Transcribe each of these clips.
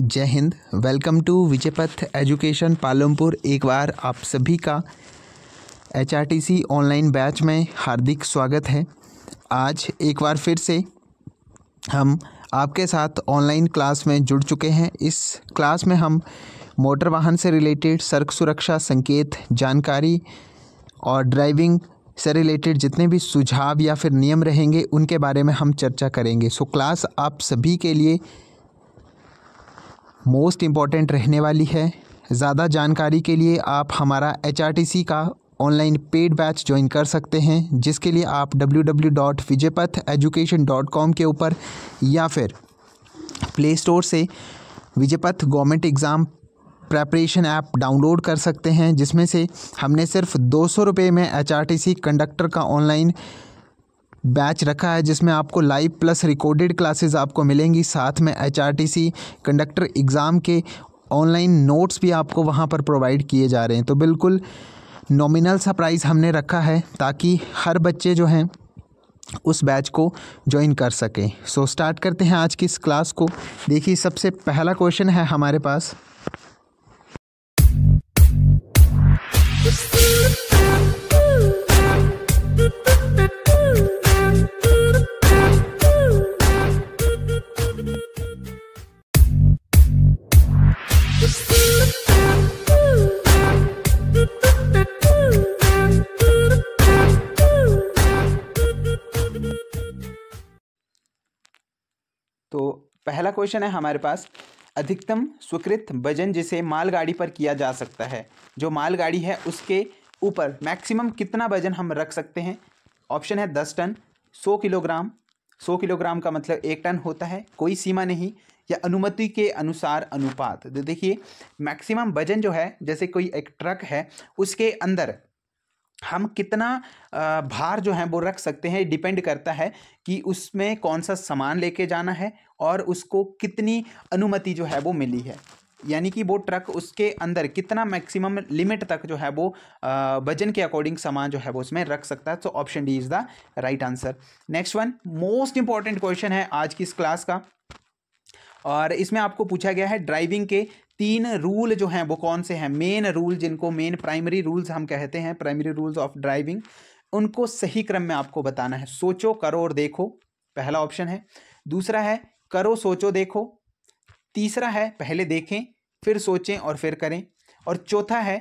जय Hind welcome to Vijaypath education Palampur एक बार आप सभी का एच ऑनलाइन बैच में हार्दिक स्वागत है आज एक बार फिर से हम आपके साथ ऑनलाइन क्लास में जुड़ चुके हैं इस क्लास में हम मोटर वाहन से रिलेटेड सड़क सुरक्षा संकेत जानकारी और ड्राइविंग से रिलेटेड जितने भी सुझाव या फिर नियम रहेंगे उनके बारे में हम चर्चा करेंगे सो क्लास आप सभी के लिए मोस्ट इम्पॉर्टेंट रहने वाली है ज़्यादा जानकारी के लिए आप हमारा एच का ऑनलाइन पेड बैच ज्वाइन कर सकते हैं जिसके लिए आप www.vijaypatheducation.com के ऊपर या फिर प्ले स्टोर से Vijaypath government exam preparation app download कर सकते हैं जिसमें से हमने सिर्फ दो सौ रुपये में एच कंडक्टर का ऑनलाइन बैच रखा है जिसमें आपको लाइव प्लस रिकॉर्डेड क्लासेस आपको मिलेंगी साथ में एचआरटीसी कंडक्टर एग्ज़ाम के ऑनलाइन नोट्स भी आपको वहाँ पर प्रोवाइड किए जा रहे हैं तो बिल्कुल नॉमिनल सा प्राइस हमने रखा है ताकि हर बच्चे जो हैं उस बैच को ज्वाइन कर सकें सो so, स्टार्ट करते हैं आज की इस क्लास को देखिए सबसे पहला क्वेश्चन है हमारे पास पहला क्वेश्चन है हमारे पास अधिकतम स्वीकृत वजन जिसे मालगाड़ी पर किया जा सकता है जो मालगाड़ी है उसके ऊपर मैक्सिमम कितना वजन हम रख सकते हैं ऑप्शन है दस टन सौ किलोग्राम सौ किलोग्राम का मतलब एक टन होता है कोई सीमा नहीं या अनुमति के अनुसार अनुपात तो देखिए मैक्सिमम वजन जो है जैसे कोई एक ट्रक है उसके अंदर हम कितना भार जो है वो रख सकते हैं डिपेंड करता है कि उसमें कौन सा सामान लेके जाना है और उसको कितनी अनुमति जो है वो मिली है यानी कि वो ट्रक उसके अंदर कितना मैक्सिमम लिमिट तक जो है वो वजन के अकॉर्डिंग सामान जो है वो उसमें रख सकता है सो तो option D is the right answer next one most important question है आज की इस क्लास का और इसमें आपको पूछा गया है ड्राइविंग के तीन रूल जो हैं वो कौन से हैं मेन रूल जिनको मेन प्राइमरी रूल्स हम कहते हैं प्राइमरी रूल्स ऑफ ड्राइविंग उनको सही क्रम में आपको बताना है सोचो करो और देखो पहला ऑप्शन है दूसरा है करो सोचो देखो तीसरा है पहले देखें फिर सोचें और फिर करें और चौथा है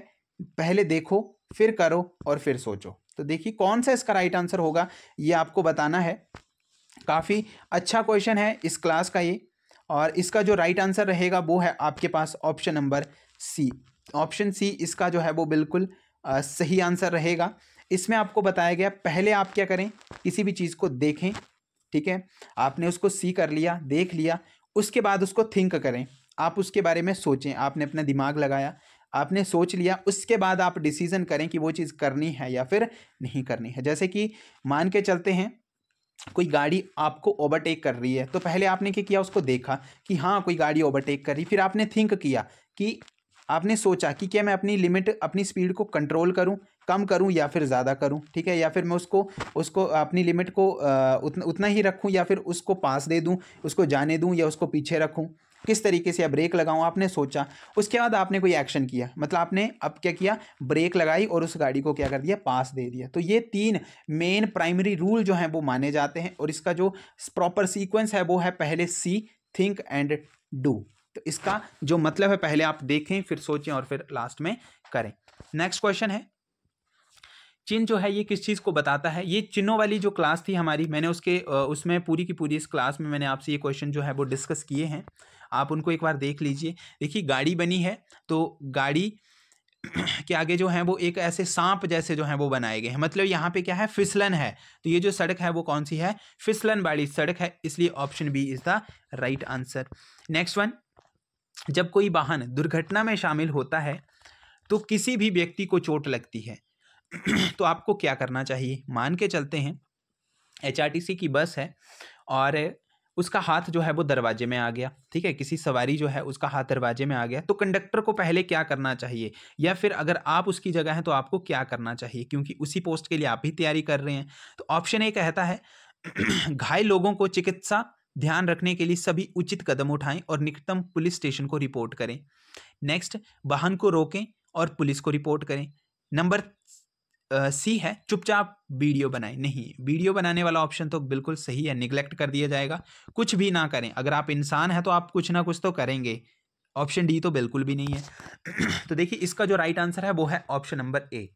पहले देखो फिर करो और फिर सोचो तो देखिए कौन सा इसका राइट आंसर होगा ये आपको बताना है काफ़ी अच्छा क्वेश्चन है इस क्लास का ये और इसका जो राइट आंसर रहेगा वो है आपके पास option number C option C इसका जो है वो बिल्कुल आ, सही आंसर रहेगा इसमें आपको बताया गया पहले आप क्या करें किसी भी चीज़ को देखें ठीक है आपने उसको सी कर लिया देख लिया उसके बाद उसको थिंक करें आप उसके बारे में सोचें आपने अपना दिमाग लगाया आपने सोच लिया उसके बाद आप डिसीज़न करें कि वो चीज़ करनी है या फिर नहीं करनी है जैसे कि मान के चलते हैं कोई गाड़ी आपको ओवरटेक कर रही है तो पहले आपने क्या किया उसको देखा कि हाँ कोई गाड़ी ओवरटेक कर रही फिर आपने थिंक किया कि आपने सोचा कि क्या मैं अपनी लिमिट अपनी स्पीड को कंट्रोल करूं कम करूं या फिर ज़्यादा करूं ठीक है या फिर मैं उसको उसको अपनी लिमिट को उतना उतना ही रखूं या फिर उसको पास दे दूं उसको जाने दूं या उसको पीछे रखूं किस तरीके से ब्रेक लगाऊं आपने सोचा उसके बाद आपने कोई एक्शन किया मतलब आपने अब क्या किया ब्रेक लगाई और उस गाड़ी को क्या कर दिया पास दे दिया तो ये तीन मेन प्राइमरी रूल जो हैं वो माने जाते हैं और इसका जो प्रॉपर सीक्वेंस है वो है पहले सी थिंक एंड डू तो इसका जो मतलब है पहले आप देखें फिर सोचें और फिर लास्ट में करें नेक्स्ट क्वेश्चन है चिन्ह जो है ये किस चीज़ को बताता है ये चिन्हों वाली जो क्लास थी हमारी मैंने उसके उसमें पूरी की पूरी इस क्लास में मैंने आपसे ये क्वेश्चन जो है वो डिस्कस किए हैं आप उनको एक बार देख लीजिए देखिए गाड़ी बनी है तो गाड़ी के आगे जो है वो एक ऐसे सांप जैसे जो है वो बनाए गए हैं मतलब यहाँ पे क्या है फिसलन है तो ये जो सड़क है वो कौन सी है फिसलन वाली सड़क है इसलिए option B is the right answer next one जब कोई वाहन दुर्घटना में शामिल होता है तो किसी भी व्यक्ति को चोट लगती है तो आपको क्या करना चाहिए मान के चलते हैं एच की बस है और उसका हाथ जो है वो दरवाजे में आ गया ठीक है किसी सवारी जो है उसका हाथ दरवाजे में आ गया तो कंडक्टर को पहले क्या करना चाहिए या फिर अगर आप उसकी जगह हैं तो आपको क्या करना चाहिए क्योंकि उसी पोस्ट के लिए आप भी तैयारी कर रहे हैं तो ऑप्शन ए कहता है घायल लोगों को चिकित्सा ध्यान रखने के लिए सभी उचित कदम उठाएं और निकटतम पुलिस स्टेशन को रिपोर्ट करें नेक्स्ट वाहन को रोकें और पुलिस को रिपोर्ट करें नंबर सी है चुपचाप वीडियो बनाए नहीं वीडियो बनाने वाला ऑप्शन तो बिल्कुल सही है निगलेक्ट कर दिया जाएगा कुछ भी ना करें अगर आप इंसान हैं तो आप कुछ ना कुछ तो करेंगे ऑप्शन डी तो बिल्कुल भी नहीं है तो देखिए इसका जो राइट आंसर है वो है ऑप्शन नंबर ए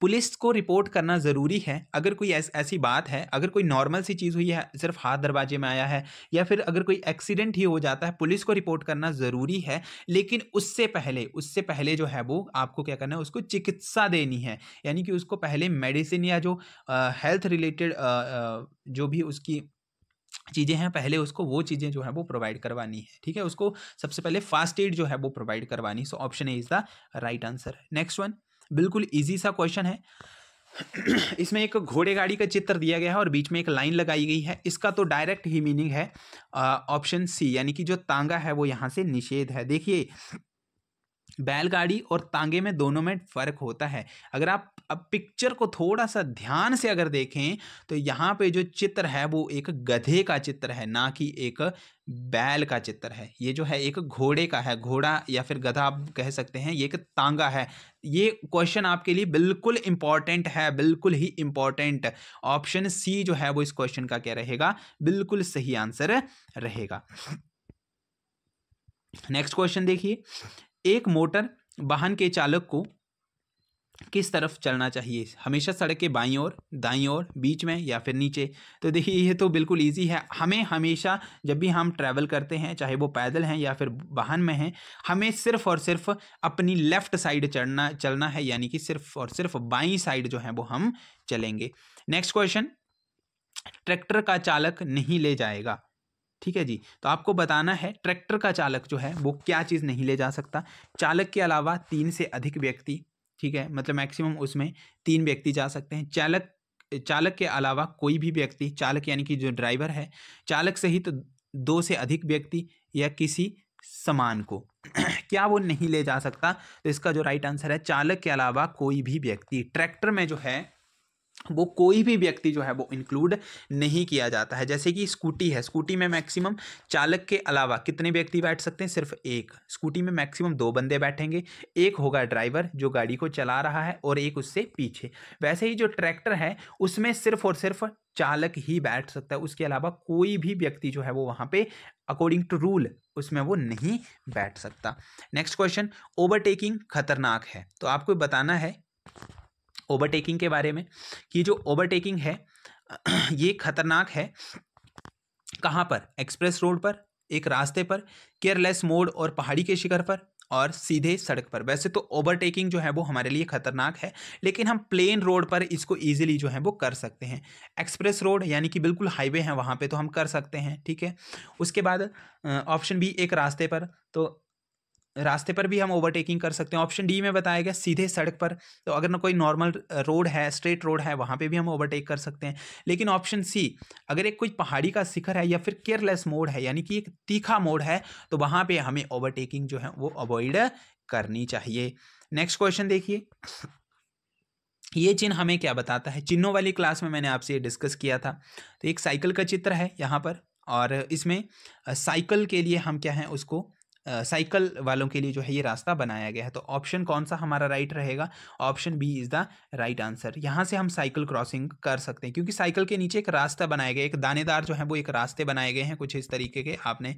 पुलिस को रिपोर्ट करना ज़रूरी है अगर कोई ऐस, ऐसी बात है अगर कोई नॉर्मल सी चीज़ हुई है सिर्फ हाथ दरवाजे में आया है या फिर अगर कोई एक्सीडेंट ही हो जाता है पुलिस को रिपोर्ट करना ज़रूरी है लेकिन उससे पहले उससे पहले जो है वो आपको क्या करना है उसको चिकित्सा देनी है यानी कि उसको पहले मेडिसिन या जो हेल्थ रिलेटेड जो भी उसकी चीज़ें हैं पहले उसको वो चीज़ें जो है वो प्रोवाइड करवानी है ठीक है उसको सबसे पहले फास्ट एड जो है वो प्रोवाइड करवानी so option A is the right answer next one बिल्कुल इजी सा क्वेश्चन है इसमें एक घोड़े गाड़ी का चित्र दिया गया है और बीच में एक लाइन लगाई गई है इसका तो डायरेक्ट ही मीनिंग है ऑप्शन सी यानी कि जो तांगा है वो यहाँ से निषेध है देखिए बैलगाड़ी और तांगे में दोनों में फर्क होता है अगर आप अब पिक्चर को थोड़ा सा ध्यान से अगर देखें तो यहाँ पे जो चित्र है वो एक गधे का चित्र है ना कि एक बैल का चित्र है ये जो है एक घोड़े का है घोड़ा या फिर गधा आप कह सकते हैं ये एक तांगा है ये क्वेश्चन आपके लिए बिल्कुल इंपॉर्टेंट है बिल्कुल ही इंपॉर्टेंट ऑप्शन सी जो है वो इस क्वेश्चन का क्या रहेगा बिल्कुल सही आंसर रहेगा नेक्स्ट क्वेश्चन देखिए एक मोटर वाहन के चालक को किस तरफ चलना चाहिए हमेशा सड़क के बाईं ओर दाईं ओर बीच में या फिर नीचे तो देखिए ये तो बिल्कुल इजी है हमें हमेशा जब भी हम ट्रैवल करते हैं चाहे वो पैदल हैं या फिर वाहन में हैं हमें सिर्फ और सिर्फ अपनी लेफ़्ट साइड चढ़ना चलना है यानी कि सिर्फ और सिर्फ बाई साइड जो है वो हम चलेंगे नेक्स्ट क्वेश्चन ट्रैक्टर का चालक नहीं ले जाएगा ठीक है जी तो आपको बताना है ट्रैक्टर का चालक जो है वो क्या चीज़ नहीं ले जा सकता चालक के अलावा तीन से अधिक व्यक्ति ठीक है मतलब मैक्सिमम उसमें तीन व्यक्ति जा सकते हैं चालक चालक के अलावा कोई भी व्यक्ति चालक यानी कि जो ड्राइवर है चालक सहित तो दो से अधिक व्यक्ति या किसी सामान को क्या वो नहीं ले जा सकता तो इसका जो राइट आंसर है चालक के अलावा कोई भी व्यक्ति ट्रैक्टर में जो है वो कोई भी व्यक्ति जो है वो इंक्लूड नहीं किया जाता है जैसे कि स्कूटी है स्कूटी में मैक्सिमम चालक के अलावा कितने व्यक्ति बैठ सकते हैं सिर्फ एक स्कूटी में मैक्सिमम दो बंदे बैठेंगे एक होगा ड्राइवर जो गाड़ी को चला रहा है और एक उससे पीछे वैसे ही जो ट्रैक्टर है उसमें सिर्फ और सिर्फ चालक ही बैठ सकता है उसके अलावा कोई भी व्यक्ति जो है वो वहाँ पे अकॉर्डिंग टू रूल उसमें वो नहीं बैठ सकता नेक्स्ट क्वेश्चन ओवरटेकिंग खतरनाक है तो आपको बताना है ओवरटेकिंग के बारे में कि जो ओवरटेकिंग है ये खतरनाक है कहाँ पर एक्सप्रेस रोड पर एक रास्ते पर केयरलेस मोड और पहाड़ी के शिखर पर और सीधे सड़क पर वैसे तो ओवरटेकिंग जो है वो हमारे लिए खतरनाक है लेकिन हम प्लेन रोड पर इसको ईजिली जो है वो कर सकते हैं एक्सप्रेस रोड यानी कि बिल्कुल हाईवे है वहाँ पे तो हम कर सकते हैं ठीक है उसके बाद ऑप्शन बी एक रास्ते पर तो रास्ते पर भी हम ओवरटेकिंग कर सकते हैं ऑप्शन डी में बताया गया सीधे सड़क पर तो अगर ना कोई नॉर्मल रोड है स्ट्रेट रोड है वहाँ पे भी हम ओवरटेक कर सकते हैं लेकिन ऑप्शन सी अगर एक कोई पहाड़ी का शिखर है या फिर केयरलेस मोड है यानी कि एक तीखा मोड है तो वहाँ पे हमें ओवरटेकिंग जो है वो अवॉइड करनी चाहिए नेक्स्ट क्वेश्चन देखिए ये चिन्ह हमें क्या बताता है चिन्हों वाली क्लास में मैंने आपसे डिस्कस किया था तो एक साइकिल का चित्र है यहाँ पर और इसमें साइकिल के लिए हम क्या है उसको साइकिल वालों के लिए जो है ये रास्ता बनाया गया है तो ऑप्शन कौन सा हमारा राइट रहेगा option B is the right answer यहाँ से हम साइकिल क्रॉसिंग कर सकते हैं क्योंकि साइकिल के नीचे एक रास्ता बनाया गया एक दानेदार जो है वो एक रास्ते बनाए गए हैं कुछ इस तरीके के आपने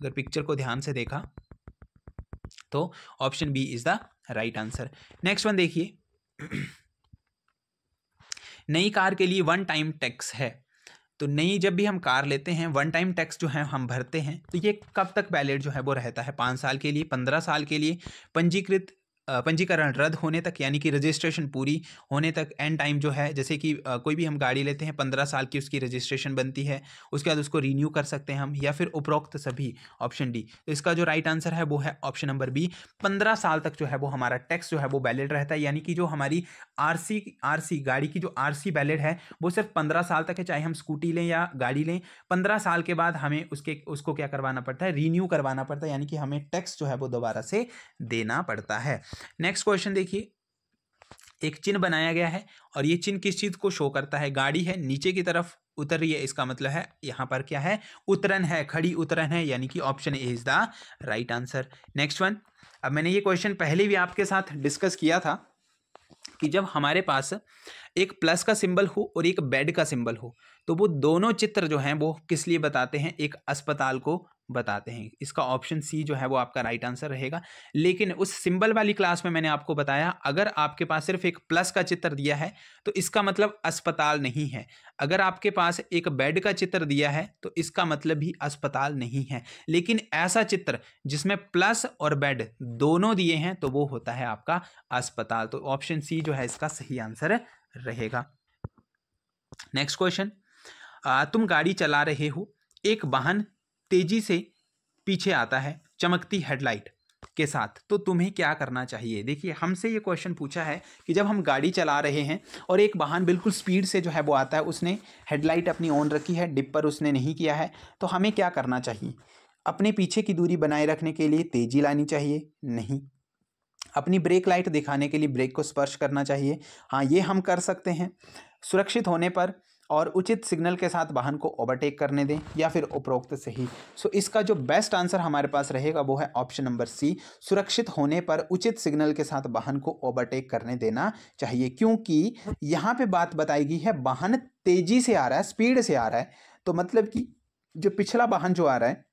अगर पिक्चर को ध्यान से देखा तो option B is the right answer next one देखिए नई कार के लिए वन टाइम टैक्स है तो नई जब भी हम कार लेते हैं वन टाइम टैक्स जो है हम भरते हैं तो ये कब तक वैलिड जो है वो रहता है पाँच साल के लिए पंद्रह साल के लिए पंजीकृत पंजीकरण रद्द होने तक यानी कि रजिस्ट्रेशन पूरी होने तक एंड टाइम जो है जैसे कि कोई भी हम गाड़ी लेते हैं पंद्रह साल की उसकी रजिस्ट्रेशन बनती है उसके बाद उसको रीन्यू कर सकते हैं हम या फिर उपरोक्त सभी ऑप्शन डी तो इसका जो राइट आंसर है वो है ऑप्शन नंबर बी पंद्रह साल तक जो है वो हमारा टैक्स जो है वो वैलिड रहता है यानी कि जो हमारी आर सी गाड़ी की जो आर सी है वो सिर्फ पंद्रह साल तक है चाहे हम स्कूटी लें या गाड़ी लें पंद्रह साल के बाद हमें उसके उसको क्या करवाना पड़ता है रीन्यू करवाना पड़ता है यानी कि हमें टैक्स जो है वो दोबारा से देना पड़ता है नेक्स्ट क्वेश्चन देखिए एक चिन्ह बनाया गया है और ये चिन्ह किस चीज़ को शो करता है गाड़ी है नीचे की तरफ उतर रही है इसका मतलब है यहां पर क्या है उतरन है खड़ी उतरन है यानी कि option A is the right answer next one अब मैंने ये क्वेश्चन पहले भी आपके साथ डिस्कस किया था कि जब हमारे पास एक प्लस का सिंबल हो और एक बेड का सिंबल हो तो वो दोनों चित्र जो हैं वो किस लिए बताते हैं एक अस्पताल को बताते हैं इसका ऑप्शन सी जो है वो आपका राइट आंसर रहेगा लेकिन उस सिंबल वाली क्लास में मैंने आपको बताया अगर आपके पास सिर्फ एक प्लस का चित्र दिया है तो इसका मतलब अस्पताल नहीं है अगर आपके पास एक बेड का चित्र दिया है तो इसका मतलब भी अस्पताल नहीं है लेकिन ऐसा चित्र जिसमें प्लस और बेड दोनों दिए हैं तो वो होता है आपका अस्पताल तो ऑप्शन सी जो है इसका सही आंसर रहेगा नेक्स्ट क्वेश्चन तुम गाड़ी चला रहे हो एक वाहन तेज़ी से पीछे आता है चमकती हेडलाइट के साथ तो तुम्हें क्या करना चाहिए देखिए हमसे ये क्वेश्चन पूछा है कि जब हम गाड़ी चला रहे हैं और एक वाहन बिल्कुल स्पीड से जो है वो आता है उसने हेडलाइट अपनी ऑन रखी है डिपर उसने नहीं किया है तो हमें क्या करना चाहिए अपने पीछे की दूरी बनाए रखने के लिए तेज़ी लानी चाहिए नहीं अपनी ब्रेक लाइट दिखाने के लिए ब्रेक को स्पर्श करना चाहिए हाँ ये हम कर सकते हैं सुरक्षित होने पर और उचित सिग्नल के साथ वाहन को ओवरटेक करने दें या फिर उपरोक्त से ही सो so, इसका जो बेस्ट आंसर हमारे पास रहेगा वो है ऑप्शन नंबर सी सुरक्षित होने पर उचित सिग्नल के साथ वाहन को ओवरटेक करने देना चाहिए क्योंकि यहाँ पे बात बताई गई है वाहन तेजी से आ रहा है स्पीड से आ रहा है तो मतलब कि जो पिछला वाहन जो आ रहा है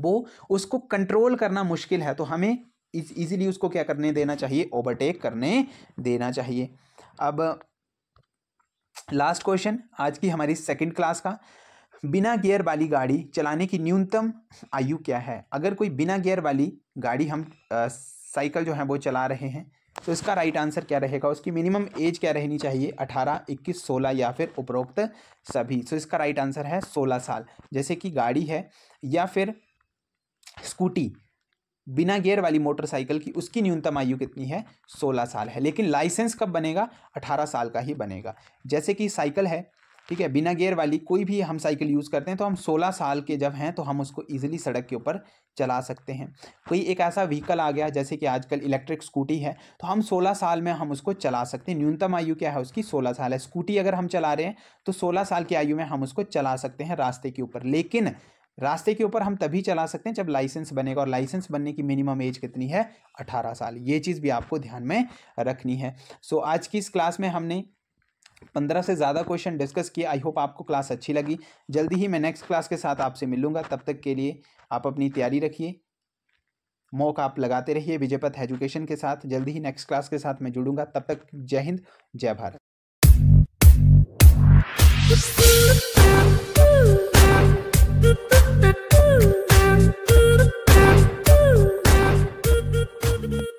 वो उसको कंट्रोल करना मुश्किल है तो हमें इजीली उसको क्या करने देना चाहिए ओवरटेक करने देना चाहिए अब लास्ट क्वेश्चन आज की हमारी सेकंड क्लास का बिना गियर वाली गाड़ी चलाने की न्यूनतम आयु क्या है अगर कोई बिना गियर वाली गाड़ी हम साइकिल जो है वो चला रहे हैं तो इसका राइट आंसर क्या रहेगा उसकी मिनिमम एज क्या रहनी चाहिए अठारह इक्कीस सोलह या फिर उपरोक्त सभी सो तो इसका राइट आंसर है सोलह साल जैसे कि गाड़ी है या फिर स्कूटी बिना गियर वाली मोटरसाइकिल की उसकी न्यूनतम आयु कितनी है 16 साल है लेकिन लाइसेंस कब बनेगा 18 साल का ही बनेगा जैसे कि साइकिल है ठीक है बिना गियर वाली कोई भी हम साइकिल यूज़ करते हैं तो हम 16 साल के जब हैं तो हम उसको ईजिली सड़क के ऊपर चला सकते हैं कोई एक ऐसा व्हीकल आ गया जैसे कि आजकल इलेक्ट्रिक स्कूटी है तो हम 16 साल में हम उसको चला सकते हैं न्यूनतम आयु क्या है उसकी 16 साल है स्कूटी अगर हम चला रहे हैं तो सोलह साल की आयु में हम उसको चला सकते हैं रास्ते के ऊपर लेकिन रास्ते के ऊपर हम तभी चला सकते हैं जब लाइसेंस बनेगा और लाइसेंस बनने की मिनिमम एज कितनी है अठारह साल ये चीज़ भी आपको ध्यान में रखनी है सो so, आज की इस क्लास में हमने पंद्रह से ज़्यादा क्वेश्चन डिस्कस किए आई होप आपको क्लास अच्छी लगी जल्दी ही मैं नेक्स्ट क्लास के साथ आपसे मिलूंगा तब तक के लिए आप अपनी तैयारी रखिए मौका आप लगाते रहिए विजयपथ एजुकेशन के साथ जल्दी ही नेक्स्ट क्लास के साथ मैं जुड़ूंगा तब तक जय हिंद जय भारत Thank you.